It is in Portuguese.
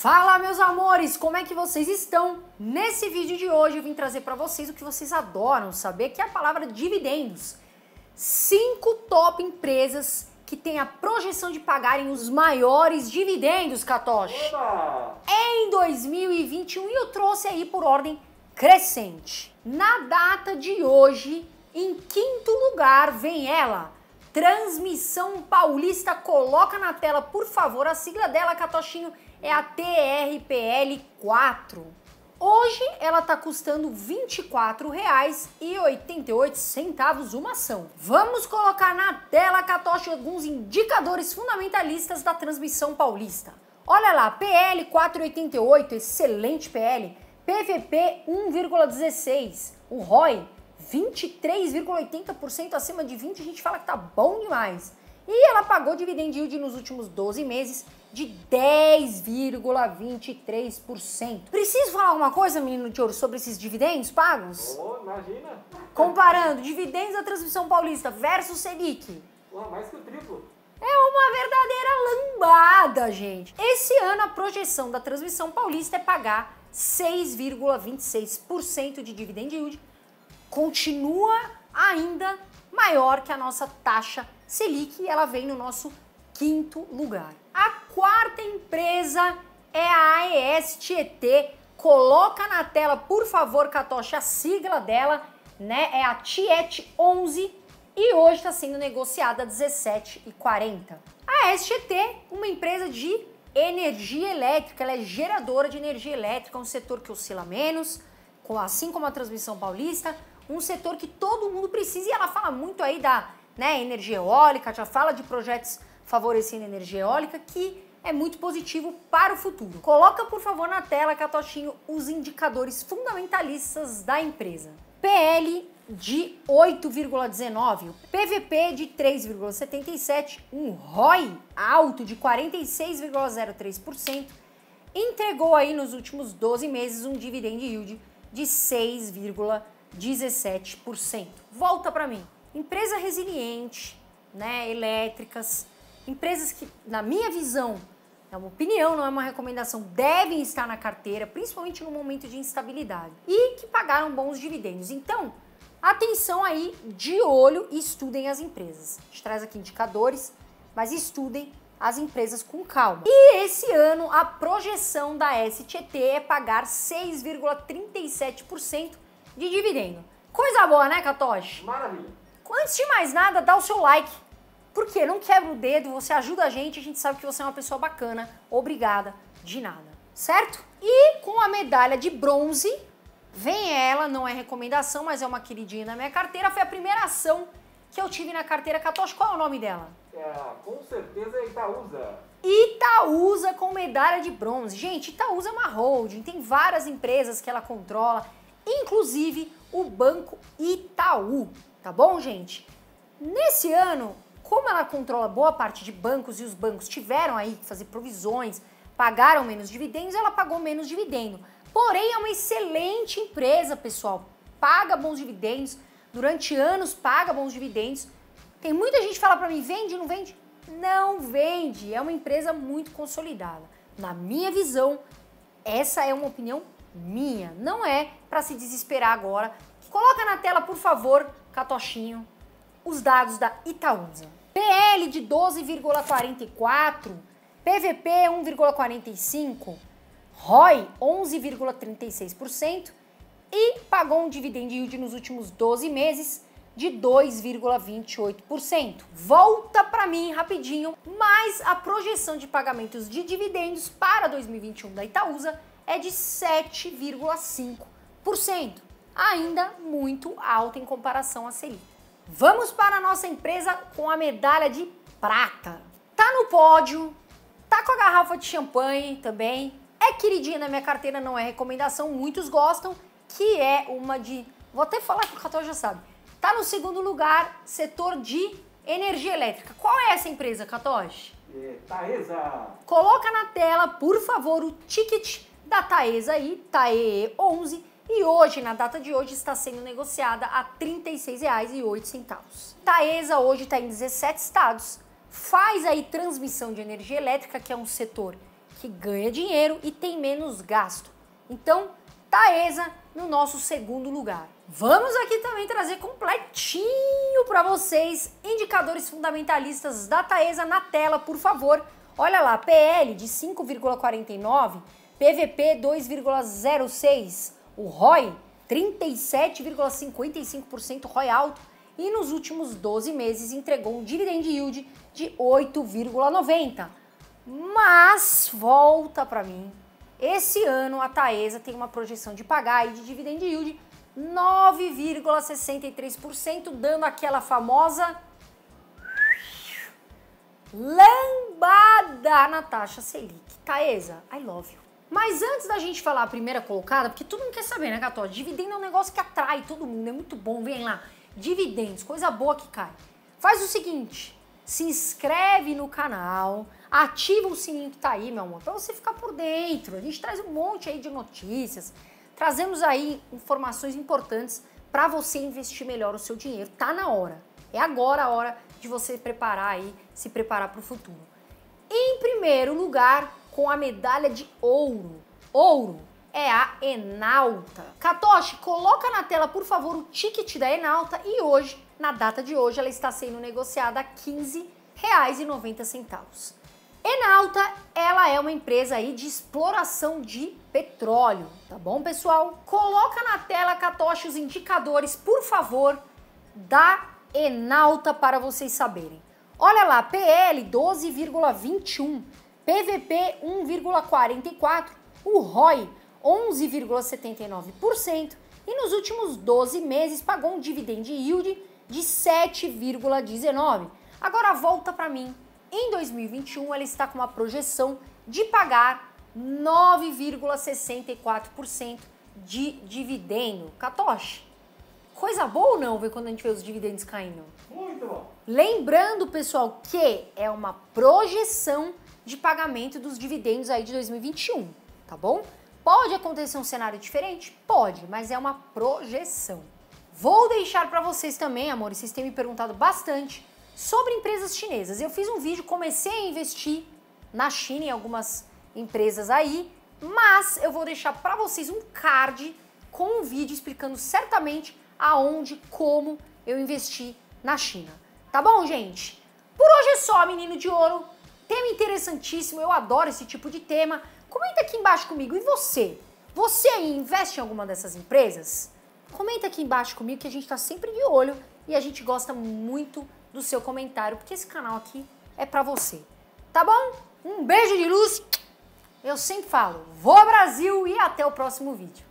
Fala meus amores, como é que vocês estão? Nesse vídeo de hoje eu vim trazer para vocês o que vocês adoram saber, que é a palavra dividendos. Cinco top empresas que têm a projeção de pagarem os maiores dividendos, Katoshi. Em 2021 e eu trouxe aí por ordem crescente. Na data de hoje, em quinto lugar vem ela, Transmissão Paulista. Coloca na tela, por favor, a sigla dela, Catochinho é a TRPL 4. Hoje ela está custando R$ 24,88 uma ação. Vamos colocar na tela, Catoche, alguns indicadores fundamentalistas da transmissão paulista. Olha lá, PL 488, excelente PL, PVP 1,16, o ROI 23,80% acima de 20, a gente fala que tá bom demais. E ela pagou dividend yield nos últimos 12 meses de 10,23%. Preciso falar alguma coisa, menino de ouro, sobre esses dividendos pagos? Oh, imagina. Comparando dividendos da Transmissão Paulista versus Selic. Oh, mais que o triplo. É uma verdadeira lambada, gente. Esse ano a projeção da Transmissão Paulista é pagar 6,26% de dividend yield. Continua ainda maior que a nossa taxa Selic e ela vem no nosso quinto lugar. A quarta empresa é a AESTET. Coloca na tela, por favor, Catocha, a sigla dela, né? É a Tiet 11 e hoje está sendo negociada a 17,40. A SGT, uma empresa de energia elétrica, ela é geradora de energia elétrica, um setor que oscila menos, assim como a transmissão paulista, um setor que todo mundo precisa e ela fala muito aí da né, energia eólica, já fala de projetos favorecendo a energia eólica, que é muito positivo para o futuro. Coloca, por favor, na tela, Catochinho, os indicadores fundamentalistas da empresa. PL de 8,19, PVP de 3,77, um ROI alto de 46,03%, entregou aí nos últimos 12 meses um dividend yield de 6,17%. Volta para mim. Empresa resiliente, né, elétricas, Empresas que, na minha visão, é uma opinião, não é uma recomendação, devem estar na carteira, principalmente no momento de instabilidade, e que pagaram bons dividendos. Então, atenção aí, de olho e estudem as empresas. A gente traz aqui indicadores, mas estudem as empresas com calma. E esse ano a projeção da STT é pagar 6,37% de dividendo. Coisa boa, né, Katoshi? Maravilha. Antes de mais nada, dá o seu like porque não quebra o dedo, você ajuda a gente, a gente sabe que você é uma pessoa bacana. Obrigada de nada, certo? E com a medalha de bronze, vem ela, não é recomendação, mas é uma queridinha na minha carteira. Foi a primeira ação que eu tive na carteira Catoche. Qual é o nome dela? É, com certeza é Itaúsa. Itaúsa com medalha de bronze. Gente, Itaúsa é uma holding, tem várias empresas que ela controla, inclusive o Banco Itaú, tá bom, gente? Nesse ano, como ela controla boa parte de bancos e os bancos tiveram aí que fazer provisões, pagaram menos dividendos, ela pagou menos dividendo. Porém, é uma excelente empresa, pessoal. Paga bons dividendos, durante anos paga bons dividendos. Tem muita gente que fala para mim, vende, não vende? Não vende, é uma empresa muito consolidada. Na minha visão, essa é uma opinião minha, não é para se desesperar agora. Coloca na tela, por favor, Catochinho, os dados da Itaúsa. PL de 12,44, PVP 1,45, ROI 11,36% e pagou um dividend yield nos últimos 12 meses de 2,28%. Volta para mim rapidinho, mas a projeção de pagamentos de dividendos para 2021 da Itaúsa é de 7,5%, ainda muito alta em comparação à Selic. Vamos para a nossa empresa com a medalha de prata. Tá no pódio, tá com a garrafa de champanhe também. É queridinha na minha carteira, não é recomendação, muitos gostam, que é uma de. Vou até falar que o Cator já sabe. Tá no segundo lugar, setor de energia elétrica. Qual é essa empresa, Katoshi? É, Taesa. Coloca na tela, por favor, o ticket da Taesa aí, TAE11, e hoje, na data de hoje, está sendo negociada a R$ 36,08. Taesa hoje está em 17 estados, faz aí transmissão de energia elétrica, que é um setor que ganha dinheiro e tem menos gasto. Então, Taesa no nosso segundo lugar. Vamos aqui também trazer completinho para vocês indicadores fundamentalistas da Taesa na tela, por favor. Olha lá, PL de 5,49, PVP 2,06, o ROI, 37,55% ROI alto e nos últimos 12 meses entregou um dividend yield de 8,90. Mas volta para mim. Esse ano a Taesa tem uma projeção de pagar e de dividend yield 9,63%, dando aquela famosa lambada na taxa Selic. Taesa, I love you. Mas antes da gente falar a primeira colocada, porque todo mundo quer saber, né, Gató? Dividendo é um negócio que atrai todo mundo, é muito bom, vem lá. Dividendos, coisa boa que cai. Faz o seguinte, se inscreve no canal, ativa o sininho que tá aí, meu amor, pra você ficar por dentro. A gente traz um monte aí de notícias, trazemos aí informações importantes para você investir melhor o seu dinheiro. Tá na hora. É agora a hora de você preparar aí, se preparar para o futuro. Em primeiro lugar, com a medalha de ouro. Ouro é a Enalta. Katoshi, coloca na tela, por favor, o ticket da Enalta e hoje, na data de hoje, ela está sendo negociada a 15 reais e 90 centavos. Enalta, ela é uma empresa aí de exploração de petróleo, tá bom, pessoal? Coloca na tela, Katoshi, os indicadores, por favor, da Enalta para vocês saberem. Olha lá, PL 12,21, PVP 1,44%, o ROI 11,79% e nos últimos 12 meses pagou um dividend yield de 7,19%. Agora volta para mim. Em 2021 ela está com uma projeção de pagar 9,64% de dividendo. Catoche. coisa boa ou não ver quando a gente vê os dividendos caindo? Muito bom. Lembrando, pessoal, que é uma projeção de pagamento dos dividendos aí de 2021, tá bom? Pode acontecer um cenário diferente? Pode, mas é uma projeção. Vou deixar para vocês também, amores, vocês têm me perguntado bastante sobre empresas chinesas. Eu fiz um vídeo, comecei a investir na China em algumas empresas aí, mas eu vou deixar para vocês um card com um vídeo explicando certamente aonde, como eu investi na China. Tá bom, gente? Por hoje é só, menino de ouro. Tema interessantíssimo, eu adoro esse tipo de tema. Comenta aqui embaixo comigo. E você? Você aí investe em alguma dessas empresas? Comenta aqui embaixo comigo que a gente está sempre de olho e a gente gosta muito do seu comentário, porque esse canal aqui é para você. Tá bom? Um beijo de luz. Eu sempre falo, vou Brasil e até o próximo vídeo.